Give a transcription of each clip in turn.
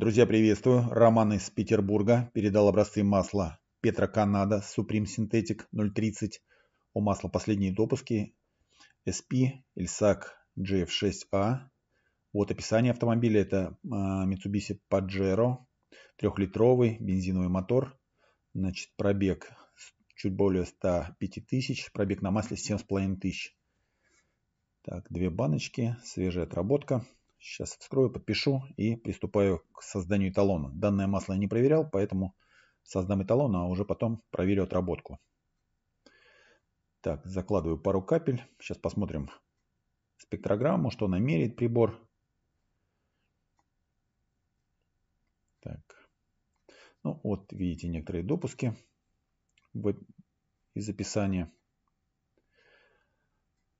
Друзья, приветствую. Роман из Петербурга передал образцы масла Петра Канада Supreme Synthetic 030. У масла последние допуски. SP, Ilsac GF6A. Вот описание автомобиля. Это а, Mitsubishi Pajero. Трехлитровый бензиновый мотор. Значит, пробег чуть более 105 тысяч. Пробег на масле 7,5 тысяч. Так, две баночки. Свежая отработка. Сейчас вскрою, подпишу и приступаю к созданию эталона. Данное масло я не проверял, поэтому создам эталон, а уже потом проверю отработку. Так, закладываю пару капель. Сейчас посмотрим спектрограмму, что намерит прибор. Так. Ну вот, видите некоторые допуски в... из описания.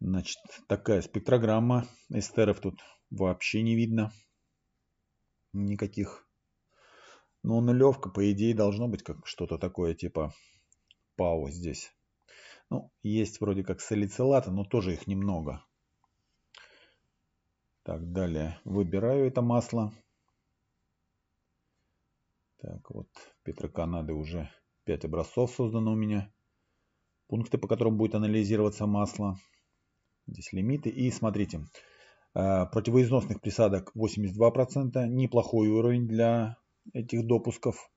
Значит, такая спектрограмма. Эстеров тут вообще не видно. Никаких. Но ну, нулевка, по идее, должно быть как что-то такое, типа ПАО здесь. Ну, есть вроде как салицилаты, но тоже их немного. Так, далее выбираю это масло. Так, вот Петроканады уже 5 образцов создано у меня. Пункты, по которым будет анализироваться масло. Здесь лимиты. И смотрите, э, противоизносных присадок 82%. Неплохой уровень для этих допусков.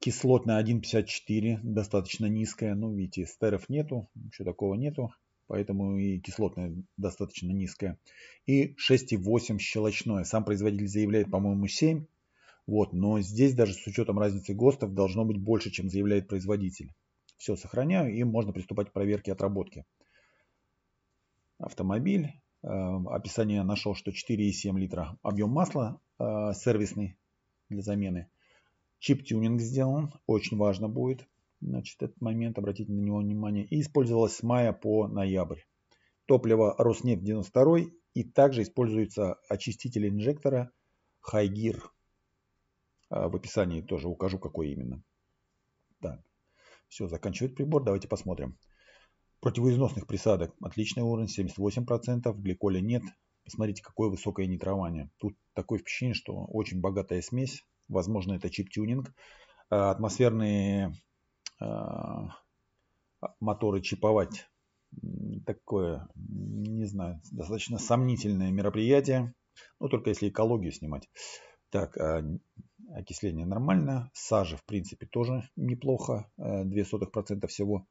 Кислотная 1,54, достаточно низкая. Ну, видите, стеров нету, ничего такого нету. Поэтому и кислотная достаточно низкая. И 6,8 щелочное. Сам производитель заявляет, по-моему, 7. Вот, но здесь даже с учетом разницы ГОСТов должно быть больше, чем заявляет производитель. Все, сохраняю и можно приступать к проверке отработки автомобиль. Эм, описание нашел, что 4,7 литра объем масла э, сервисный для замены. Чип-тюнинг сделан, очень важно будет. Значит, этот момент, обратить на него внимание. И использовалось с мая по ноябрь. Топливо Роснефть 92 и также используется очиститель инжектора Хайгир. Э, в описании тоже укажу, какой именно. Так, все, заканчивает прибор. Давайте посмотрим. Противоизносных присадок отличный уровень, 78%, гликоля нет. Посмотрите, какое высокое нитрование. Тут такое впечатление, что очень богатая смесь. Возможно, это чип-тюнинг. А, атмосферные а, моторы чиповать. Такое, не знаю, достаточно сомнительное мероприятие. Ну, только если экологию снимать. Так, а, окисление нормально. Сажа, в принципе, тоже неплохо. 0,02% э, всего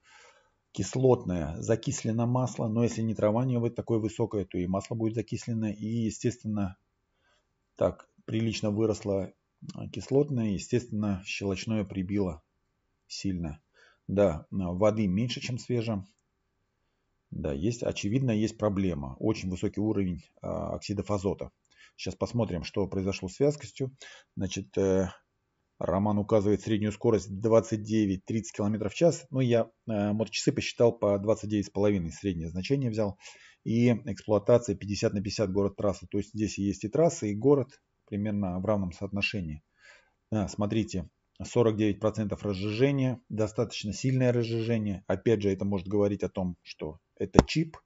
кислотное, закислено масло, но если не траванивать такое высокое, то и масло будет закислено, и, естественно, так прилично выросло а, кислотное, естественно, щелочное прибило сильно. Да, а, воды меньше, чем свежем. Да, есть, очевидно, есть проблема. Очень высокий уровень а, оксидов азота. Сейчас посмотрим, что произошло с вязкостью. Значит, э, Роман указывает среднюю скорость 29-30 км в час. Но ну, я э, моточасы посчитал по 29,5, среднее значение взял. И эксплуатация 50 на 50 город трасса. То есть здесь есть и трасса, и город примерно в равном соотношении. А, смотрите, 49% разжижения, достаточно сильное разжижение. Опять же, это может говорить о том, что это чип.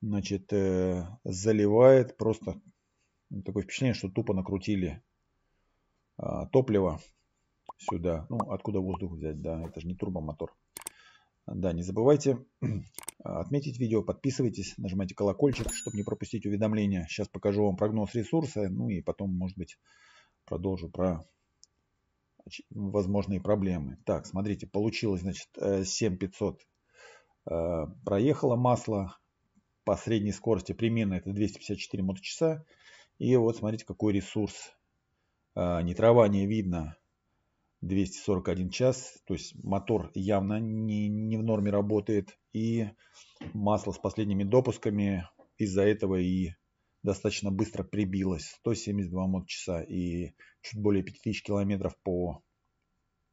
Значит, э, заливает просто такое впечатление, что тупо накрутили а, топливо сюда. Ну, откуда воздух взять, да, это же не турбомотор. Да, не забывайте отметить видео, подписывайтесь, нажимайте колокольчик, чтобы не пропустить уведомления. Сейчас покажу вам прогноз ресурса, ну и потом, может быть, продолжу про возможные проблемы. Так, смотрите, получилось, значит, 7500 э, э, проехало масло по средней скорости примерно это 254 моточаса. И вот смотрите, какой ресурс а, Нитрование видно 241 час, то есть мотор явно не, не в норме работает. И масло с последними допусками из-за этого и достаточно быстро прибилось. 172 мод-часа и чуть более 5000 километров по,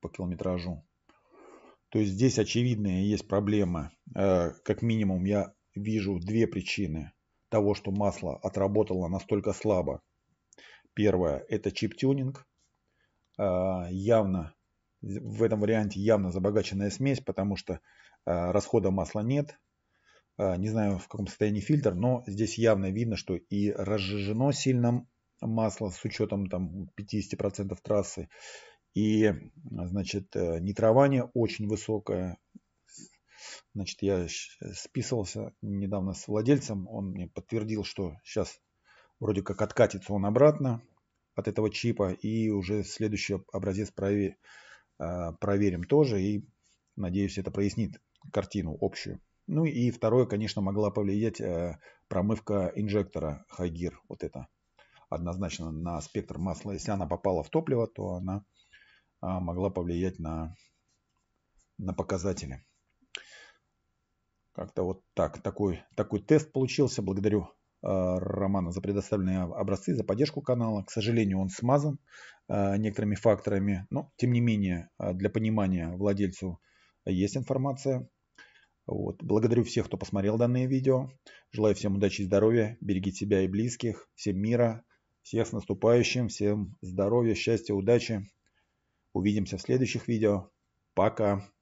по километражу. То есть здесь очевидная есть проблема. А, как минимум я вижу две причины того, что масло отработало настолько слабо. Первое – это чип-тюнинг. А, явно, в этом варианте явно забогаченная смесь, потому что а, расхода масла нет. А, не знаю, в каком состоянии фильтр, но здесь явно видно, что и разжижено сильно масло с учетом там 50% трассы. И, значит, э, нитрование очень высокое. Значит, я списывался недавно с владельцем, он мне подтвердил, что сейчас Вроде как откатится он обратно от этого чипа. И уже следующий образец прове... А, проверим тоже. И, надеюсь, это прояснит картину общую. Ну и второе, конечно, могла повлиять э, промывка инжектора Хайгир. Вот это однозначно на спектр масла. Если она попала в топливо, то она а, могла повлиять на, на показатели. Как-то вот так. Такой, такой тест получился. Благодарю Э, романа за предоставленные образцы, за поддержку канала. К сожалению, он смазан э, некоторыми факторами, но тем не менее э, для понимания владельцу есть информация. Вот. Благодарю всех, кто посмотрел данное видео. Желаю всем удачи и здоровья. Берегите себя и близких. Всем мира. Всех с наступающим. Всем здоровья, счастья, удачи. Увидимся в следующих видео. Пока.